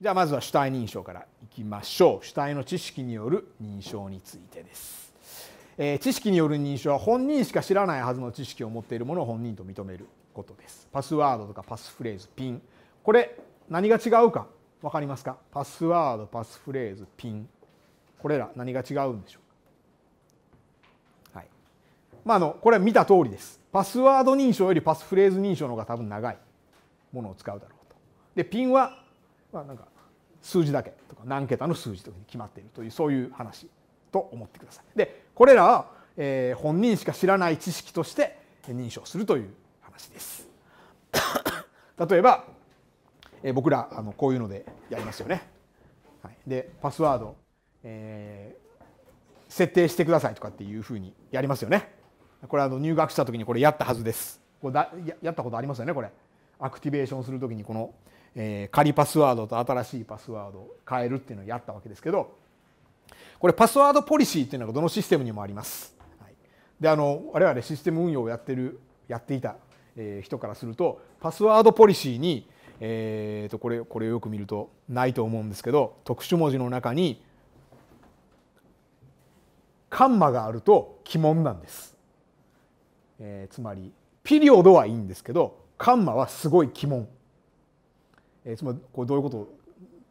じゃあまずは主体認証からいきましょう主体の知識による認証についてです、えー、知識による認証は本人しか知らないはずの知識を持っているものを本人と認めることですパスワードとかパスフレーズピンこれ何が違うか分かりますかパスワードパスフレーズピンこれら何が違うんでしょうかはいまああのこれは見た通りですパスワード認証よりパスフレーズ認証の方が多分長いものを使うだろうとでピンはまあ、なんか数字だけとか何桁の数字というに決まっているというそういう話と思ってください。でこれらは、えー、本人しか知らない知識として認証するという話です。例えば、えー、僕らあのこういうのでやりますよね。はい、でパスワード、えー、設定してくださいとかっていうふうにやりますよね。これあの入学した時にこれやったはずです。これだやったことありますよねこれ。アクティベーションする時にこのえー、仮パスワードと新しいパスワードを変えるっていうのをやったわけですけどこれパスワードポリシーっていうのがどのシステムにもあります。はい、であの我々システム運用をやってるやっていた、えー、人からするとパスワードポリシーに、えーと、これこれをよく見るとないと思うんですけど特殊文字の中にカンマがあると鬼門なんです。えー、つまりピリオドはいいんですけどカンマはすごい鬼門えつまりこれどういうこと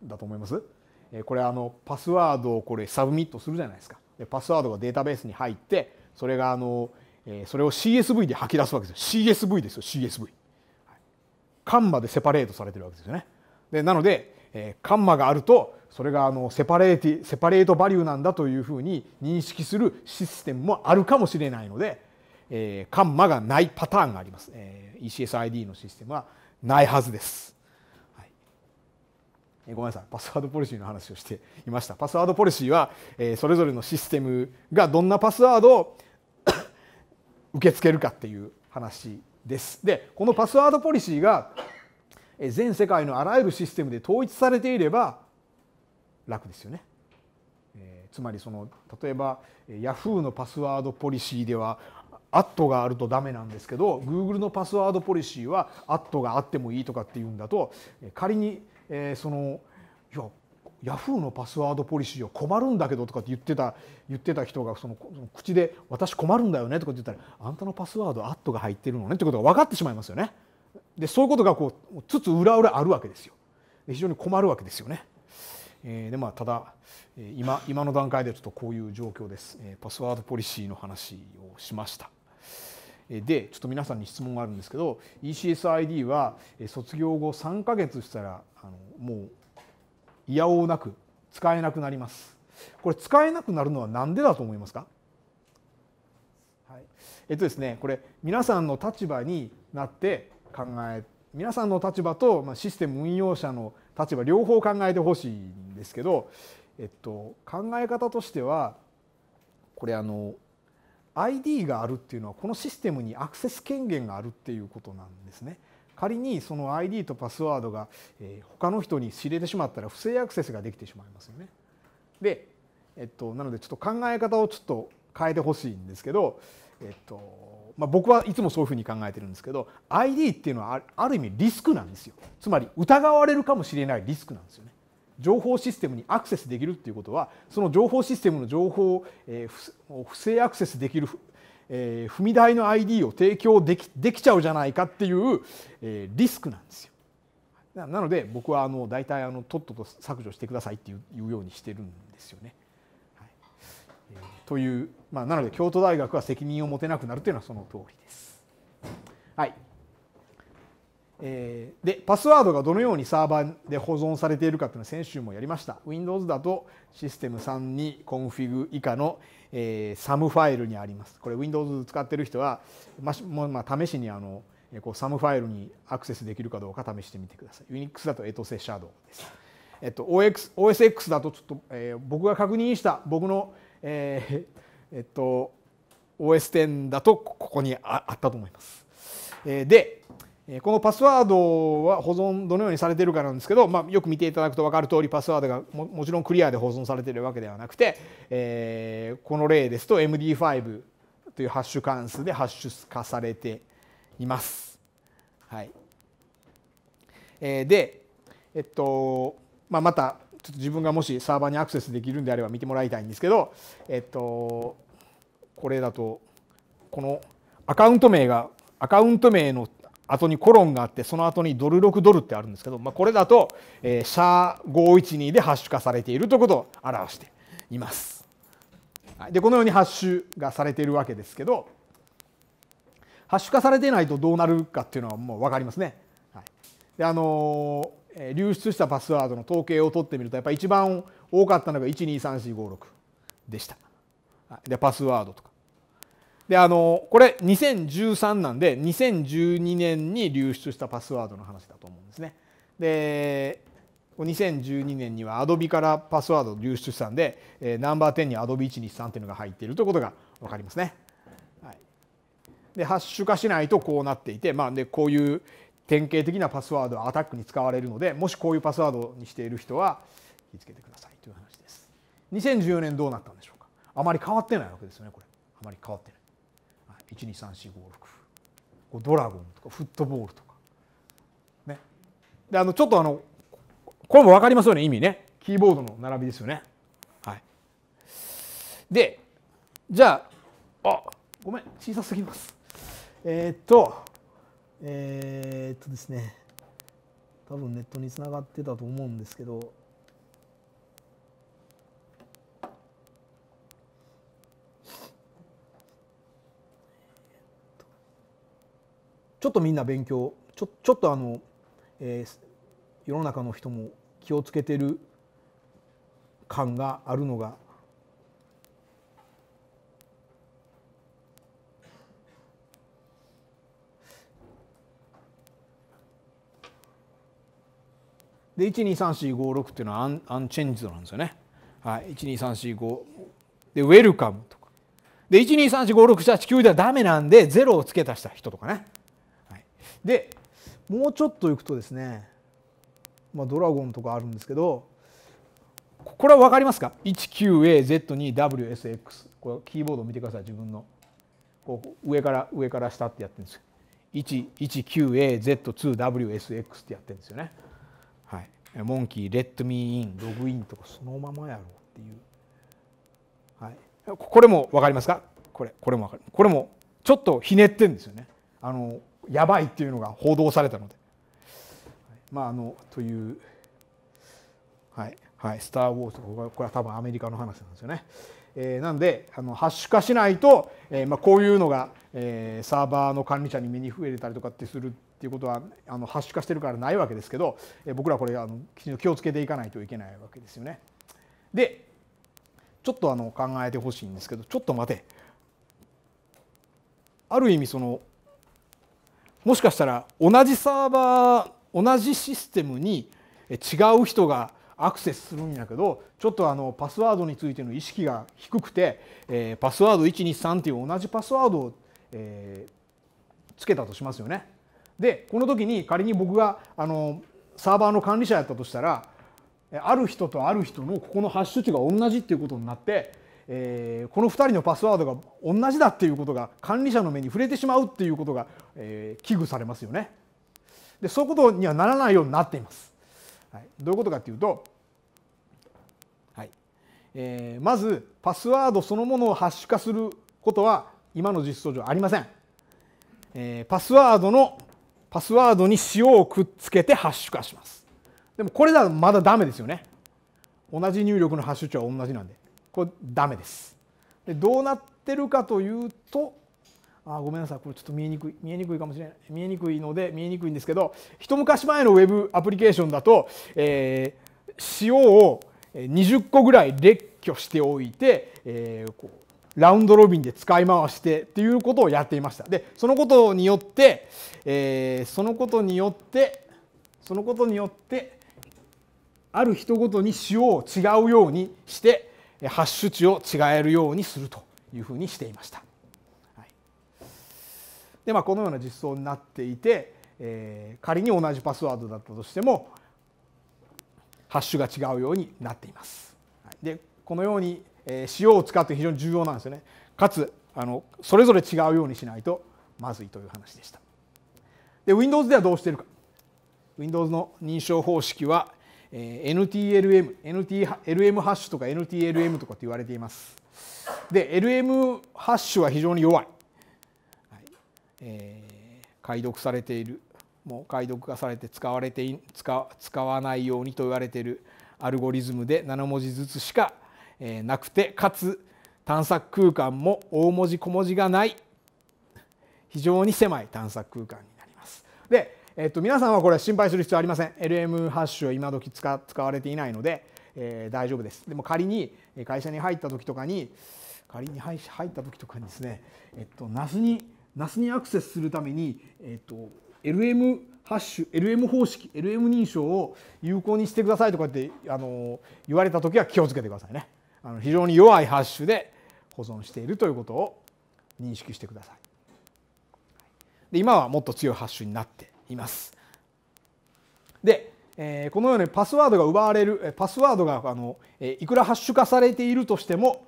だと思いますこれあのパスワードをこれサブミットするじゃないですかでパスワードがデータベースに入ってそれがあのそれを CSV で吐き出すわけですよ CSV ですよ CSV カンマでセパレートされてるわけですよねでなのでカンマがあるとそれがあのセパレーティセパレートバリューなんだというふうに認識するシステムもあるかもしれないので、えー、カンマがないパターンがあります、えー、ECSID のシステムはないはずですごめんなさいパスワードポリシーの話をしていましたパスワードポリシーは、えそれぞれのシステムがどんなパスワードを受け付けるかっていう話ですでこのパスワードポリシーが全世界のあらゆるシステムで統一されていれば楽ですよね、えつまりその例えば Yahoo のパスワードポリシーではアットがあるとダメなんですけど Google のパスワードポリシーはアットがあってもいいとかっていうんだと仮にえー、そのいやヤフーのパスワードポリシーは困るんだけどとかって言ってた言ってた人がその口で「私困るんだよね」とかって言ったら「あんたのパスワードアットが入ってるのね」ってことが分かってしまいますよね。でそういうことがこうつつ裏裏あるわけですよ。非常に困るわけですよね。えー、でまあただ今今の段階でちょっとこういう状況です。パスワードポリシーの話をしました。でちょっと皆さんに質問があるんですけど ECSID は卒業後3か月したらあのもういやおうなく使えなくなります。これ使えなくなるのは何でだと思いますかはいえっとですねこれ皆さんの立場になって考え皆さんの立場とシステム運用者の立場両方考えてほしいんですけど、えっと、考え方としてはこれあの ID があるっていうのはこのシステムにアクセス権限があるっていうことなんですね。仮にその ID とパスワードが他の人に知れてしまったら不正アクセスができてしまいますよね。で、えっと、なのでちょっと考え方をちょっと変えてほしいんですけど、えっとまあ、僕はいつもそういうふうに考えてるんですけど ID っていうのはある意味リスクなんですよ。つまり疑われるかもしれないリスクなんですよね。情報システムにアクセスできるっていうことはその情報システムの情報を不正アクセスできる踏み台の ID を提供できできちゃうじゃないかっていうリスクなんですよ。なので僕はあの大体あのとっとと削除してくださいっていうようにしてるんですよね。はい、という、まあ、なので京都大学は責任を持てなくなるというのはその通りです。はいえー、でパスワードがどのようにサーバーで保存されているかというのは先週もやりました Windows だとシステム3にコンフィグ以下の、えー、SAM ファイルにありますこれ Windows 使ってる人は、ままあ、試しにあのこう SAM ファイルにアクセスできるかどうか試してみてください Unix だとエトセシャドウです、えっと、o s x だとちょっと、えー、僕が確認した僕の、えー、えっと OS10 だとここにあったと思います、えー、でこのパスワードは保存どのようにされているかなんですけど、まあ、よく見ていただくと分かる通りパスワードがももちろんクリアで保存されているわけではなくて、えー、この例ですと MD5 というハッシュ関数でハッシュ化されています。はいえー、で、えっとまあ、またちょっと自分がもしサーバーにアクセスできるんであれば見てもらいたいんですけど、えっと、これだとこのアカウント名がアカウント名の後にコロンがあってその後にドル6ドルってあるんですけど、まあ、これだと、えー、シャー512でハッシュ化されているということを表しています。でこのようにハッシュがされているわけですけどハッシュ化されていないとどうなるかっていうのはもう分かりますね。はい、であのー、流出したパスワードの統計を取ってみるとやっぱり一番多かったのが123456でした。でパスワードとかであのこれ2013なんで2012年に流出したパスワードの話だと思うんですね。で2012年には Adobe からパスワード流出したんで、えー、ナンバー10に Adobe123 っていうのが入っているということが分かりますね。はい、でハッシュ化しないとこうなっていて、まあ、でこういう典型的なパスワードはアタックに使われるのでもしこういうパスワードにしている人は気をつけてくださいという話です。2014年どうなったんでしょうかあまり変わってないわけですよねこれあまり変わってない。1 2 3 4 5 6ドラゴンとかフットボールとかねであのちょっとあのこれも分かりますよね意味ねキーボードの並びですよねはいでじゃああごめん小さすぎますえー、っとえー、っとですね多分ネットにつながってたと思うんですけどちょっとみんな勉強ちょちょっとあの、えー、世の中の人も気をつけてる感があるのがで123456っていうのはアンアンチェンジドなんですよね。はい、12345でウェルカムとかで123456789ではダメなんで0をつけ足した人とかね。でもうちょっと行くとですね、まあ、ドラゴンとかあるんですけどこれは分かりますか ?19AZ2WSX これキーボードを見てください自分のこう上から上から下ってやってるんですよ 119AZ2WSX ってやってるんですよねはいモンキーレッドミーインログインとかそのままやろうっていう、はい、これも分かりますかこれこれも分かるこれもちょっとひねってるんですよねあのやばいっていうのが報道されたのでまああのというはいはい「スター・ウォーズ」これは多分アメリカの話なんですよね。えー、なんであのハッシュ化しないと、えーまあ、こういうのが、えー、サーバーの管理者に目に増えれたりとかってするっていうことはあのハッシュ化してるからないわけですけど、えー、僕らこれあのきちんと気をつけていかないといけないわけですよね。でちょっとあの考えてほしいんですけどちょっと待てある意味そのもしかしたら同じサーバー同じシステムに違う人がアクセスするんやけどちょっとあのパスワードについての意識が低くて、えー、パスワード123っていう同じパスワードを、えー、つけたとしますよね。でこの時に仮に僕があのサーバーの管理者やったとしたらある人とある人のここのハッシュ値が同じっていうことになってえー、この2人のパスワードが同じだっていうことが管理者の目に触れてしまうっていうことが、えー、危惧されますよね。でそういうことにはならないようになっています。はい、どういうことかっていうと、はいえー、まずパスワードそのものをハッシュ化することは今の実装上ありません。えー、パスワードのパスワードに塩をくっつけてハッシュ化します。でもこれだまだダメですよね。同じ入力のハッシュ値は同じなんで。これダメです。でどうなってるかというとあごめんなさいこれちょっと見えにくい見えにくいかもしれない見えにくいので見えにくいんですけど一昔前のウェブアプリケーションだと、えー、塩を20個ぐらい列挙しておいて、えー、こうラウンドロビンで使い回してっていうことをやっていましたでそのことによって、えー、そのことによってそのことによってある人ごとに塩を違うようにして発出地を違えるようにするというふうにしていました。はい、でまあこのような実装になっていて、えー、仮に同じパスワードだったとしてもハッシュが違うようになっています。はい、でこのように、えー、用を使って非常に重要なんですよね。かつあのそれぞれ違うようにしないとまずいという話でした。で Windows ではどうしてるか。Windows の認証方式はえー、NTLM、NTLM ハッシュとか NTLM とかって言われています。で、LM ハッシュは非常に弱い。はいえー、解読されている、もう解読がされて使われて使使わないようにと言われているアルゴリズムで7文字ずつしか、えー、なくて、かつ探索空間も大文字小文字がない非常に狭い探索空間になります。でえっと、皆さんはこれ心配する必要ありません LM ハッシュは今時使使われていないので、えー、大丈夫ですでも仮に会社に入った時とかに仮に入った時とかにですね、えっと、NAS に NAS にアクセスするために、えっと、LM ハッシュ LM 方式 LM 認証を有効にしてくださいとかってあの言われた時は気をつけてくださいねあの非常に弱いハッシュで保存しているということを認識してくださいで今はもっと強いハッシュになっています。で、えー、このようにパスワードが奪われるパスワードがあの、えー、いくらハッシュ化されているとしても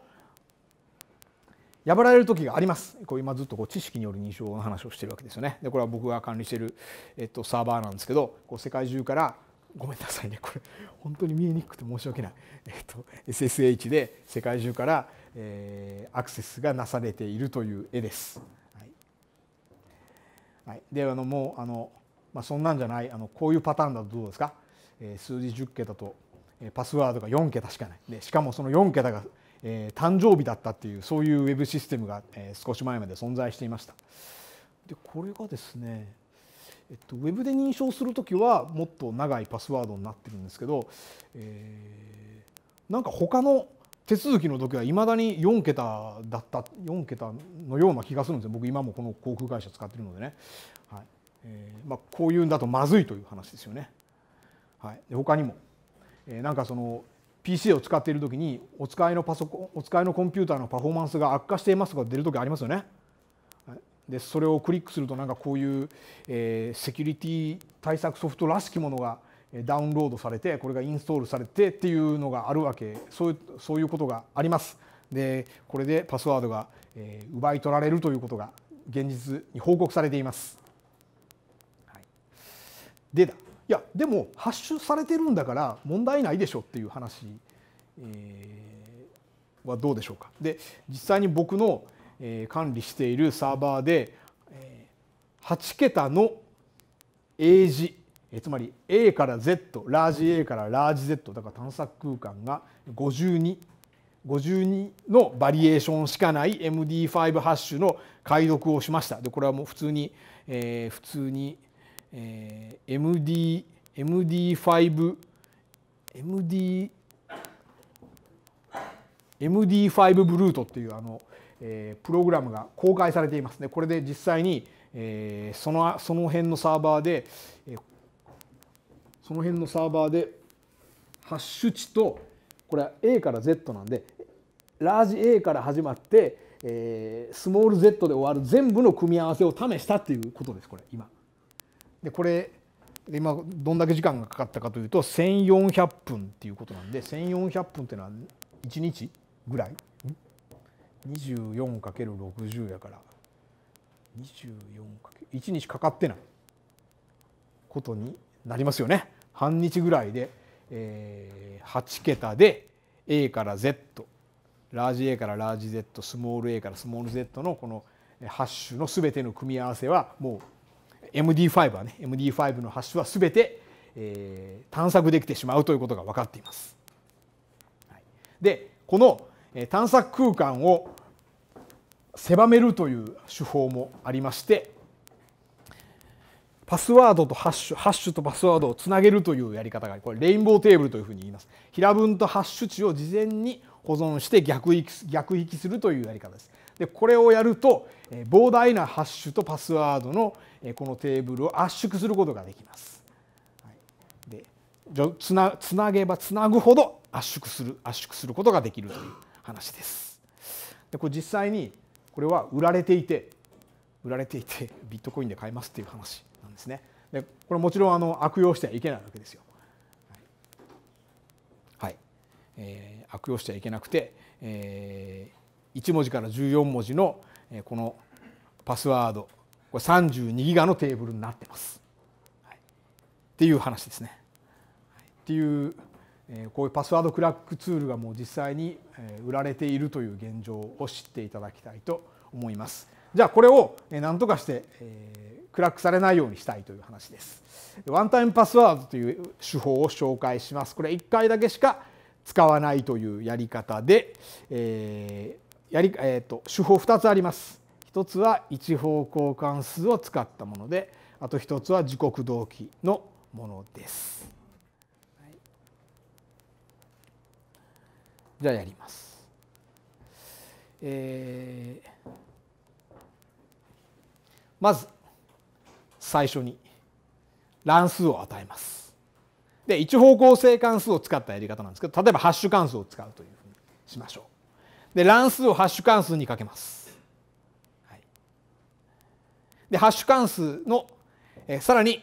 破られる時があります。こう今ずっとこう知識による認証の話をしてるわけですよね。でこれは僕が管理してる、えっと、サーバーなんですけどこう世界中からごめんなさいねこれ本当に見えにくくて申し訳ない、えっと、SSH で世界中から、えー、アクセスがなされているという絵です。はい、はい、であのもうあのまあ、そんなんじゃないあのこういうパターンだとどうですか、えー、数字10桁と、えー、パスワードが4桁しかないでしかもその4桁が、えー、誕生日だったっていうそういうウェブシステムが、えー、少し前まで存在していましたでこれがですねえっと、ウェブで認証する時はもっと長いパスワードになってるんですけど、えー、なんか他の手続きの時はいまだに4桁だった4桁のような気がするんですよ僕今もこの航空会社使ってるのでね、はい、えー、まあ、こういうんだとまずいという話ですよね。はい、で他にも、えー、なんかその PC を使っている時にお使いのパソコンお使いのコンピューターのパフォーマンスが悪化していますとか出る時ありますよね。でそれをクリックするとなんかこういう、えー、セキュリティ対策ソフトらしきものがダウンロードされてこれがインストールされてっていうのがあるわけそういうそういうことがあります。でこれでパスワードが、えー、奪い取られるということが現実に報告されています。でだいやでも発出されてるんだから問題ないでしょっていう話、えー、はどうでしょうか。で実際に僕の、えー、管理しているサーバーで、えー、8桁の英字つまり A から Z ラージ A からラージ Z だから探索空間が52。52のバリエーションしかない MD5 ハッシュの解読をしましたでこれはもう普通に、えー、普通にえー、MD MD5 MD MD5 ブルートっていうあの、えー、プログラムが公開されていますね。これで実際に、えー、そのその辺のサーバーで、えー、その辺のサーバーでハッシュ値とこれは A から Z なんでラージ A から始まって、えー、スモール Z で終わる全部の組み合わせを試したっていうことですこれ今。でこれ今どんだけ時間がかかったかというと1,400分っていうことなんで1,400分っていうのは1日ぐらい 24×60 やから 24×1 日かかってないことになりますよね。半日ぐらいで、えー、8桁で A から Z ラージ A からラージ Z スモール A からスモール Z のこの8種の全ての組み合わせはもう MD5 はね MD5 のュは全て、えー、探索できてしまうということが分かっています。でこの探索空間を狭めるという手法もありましてパスワードとハッシュハッシュとパスワードをつなげるというやり方がこれレインボーテーブルというふうに言います平文とハッシュ値を事前に保存して逆引き逆引きするというやり方ですでこれをやると膨大なハッシュとパスワードのこのテーブルを圧縮することができます。でつなつなげばつなぐほど圧縮する圧縮することができるという話です。でこれ実際にこれは売られていて売られていてビットコインで買えますっていう話なんですね。でこれもちろんあの悪用してはいけないわけですよ。はい、えー、悪用してはいけなくて、えー1文字から14文字のこのパスワードこれ32ギガのテーブルになってます。はい、っていう話ですね。っていうこういうパスワードクラックツールがもう実際に売られているという現状を知っていただきたいと思います。じゃあこれを何とかしてクラックされないようにしたいという話です。ワンタイムパスワードという手法を紹介します。これ1回だけしか使わないというやり方で、えやり、えーと、手法2つあります。一つは一方向関数を使ったものであと一つは時刻同期のものです。はい、じゃあやります。えー、まず最初に乱数を与えます。で一方向性関数を使ったやり方なんですけど例えばハッシュ関数を使うというふうにしましょう。で乱数をハッシュ関数にかけます。はい、でハッシュ関数の、えさらに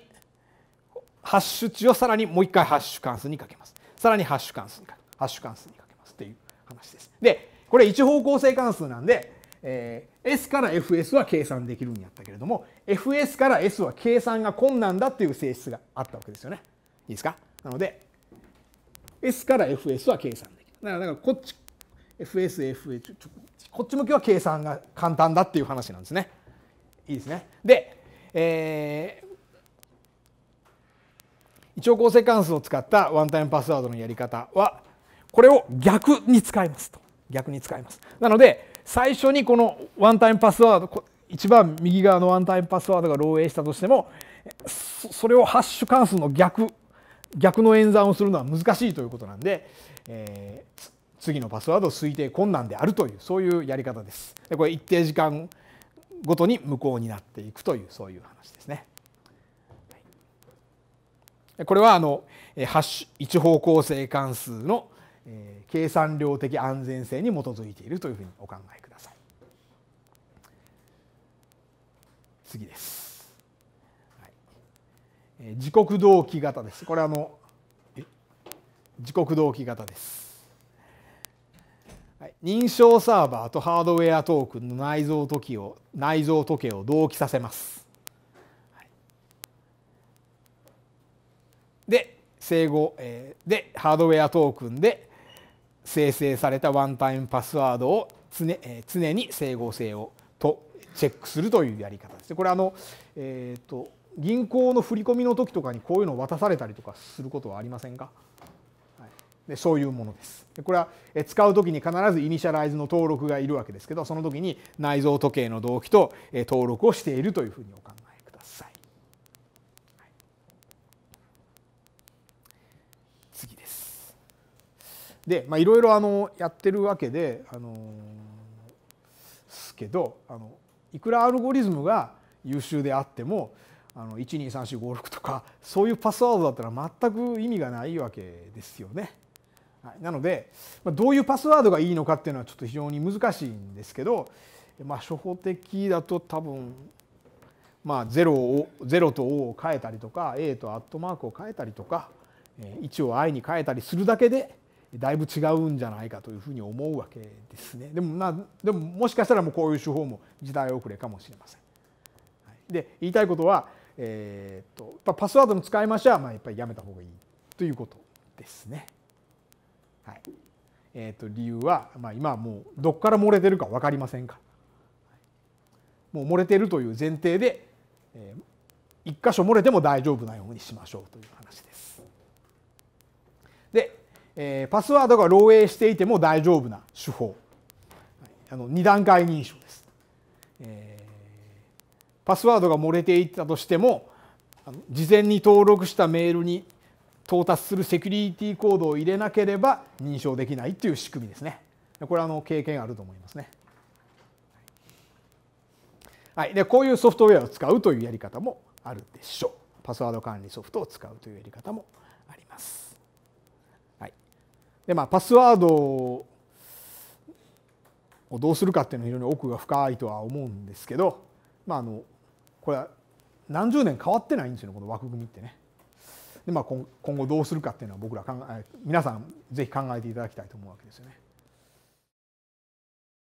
ハッシュ値をさらにもう一回ハッシュ関数にかけます。さらにハッシュ関数にかけハッシュ関数にかけますっていう話です。でこれ一方向性関数なんで、えー、S から FS は計算できるんやったけれども FS から S は計算が困難だっていう性質があったわけですよね。いいですかなので S から FS は計算できる。だからこっち FSFH こっち向きは計算が簡単だっていう話なんですね。いいですね。で、えー、一応構成関数を使ったワンタイムパスワードのやり方はこれを逆に使いますと逆に使います。なので最初にこのワンタイムパスワード一番右側のワンタイムパスワードが漏洩したとしてもそれをハッシュ関数の逆逆の演算をするのは難しいということなんで、えー、次のパスワード推定困難であるというそういうやり方です。でこれ一定時間ごとに無効になっていくというそういう話ですね。これはあのハッシュ一方向性関数の計算量的安全性に基づいているというふうにお考えください。次です。はい、時刻同期型です。これあの時刻同期型です。はい、認証サーバーとハードウェアトークンの内蔵時計を内蔵時計を同期させます。はい、で整合、えー、でハードウェアトークンで生成されたワンタイムパスワードを常,、えー、常に整合性をとチェックするというやり方です。これあの、えーと、と銀行の振込の時とかにこういうのを渡されたりとかすることはありませんかそういうものです。これは使う時に必ずイニシャライズの登録がいるわけですけどその時に内蔵時計の動機と登録をしているというふうにお考えください。はい、次です。でいろいろやってるわけで、あのー、すけどあのいくらアルゴリズムが優秀であってもあの12345 6とかそういうパスワードだったら全く意味がないわけですよね。はい、なので、まどういうパスワードがいいのかっていうのはちょっと非常に難しいんですけど、まあ、初歩的だと多分、まあ、0, を0と O を変えたりとか A とアットマークを変えたりとか1を I に変えたりするだけでだいぶ違うんじゃないかというふうに思うわけですね。でもなでももしかしたらもうこういう手法も時代遅れかもしれません。はい、で言いたいことは、えー、っとパスワードの使い回しはまあやっぱりやめた方がいいということですね。はい、えー、と理由は、まあ、今はもうどこから漏れてるか分かりませんから、もう漏れてるという前提で、えー、1箇所漏れても大丈夫なようにしましょうという話です。で、えー、パスワードが漏洩していても大丈夫な手法、あの2段階認証です、えー、パスワードが漏れていったとしても事前に登録したメールに到達するセキュリティコードを入れなければ認証できないという仕組みですね。これあの経験あると思いますね。はい、でこういうソフトウェアを使うというやり方もあるでしょう。パスワード管理ソフトを使うというやり方もあります。はい、でまあパスワードをどうするかっていうのは非常に奥が深いとは思うんですけど、まあ、あのこれは何十年変わってないんですよこの枠組みってね。で、まあ、今後どうするかっていうのは僕ら考え皆さんぜひ考えていただきたいと思うわけですよね。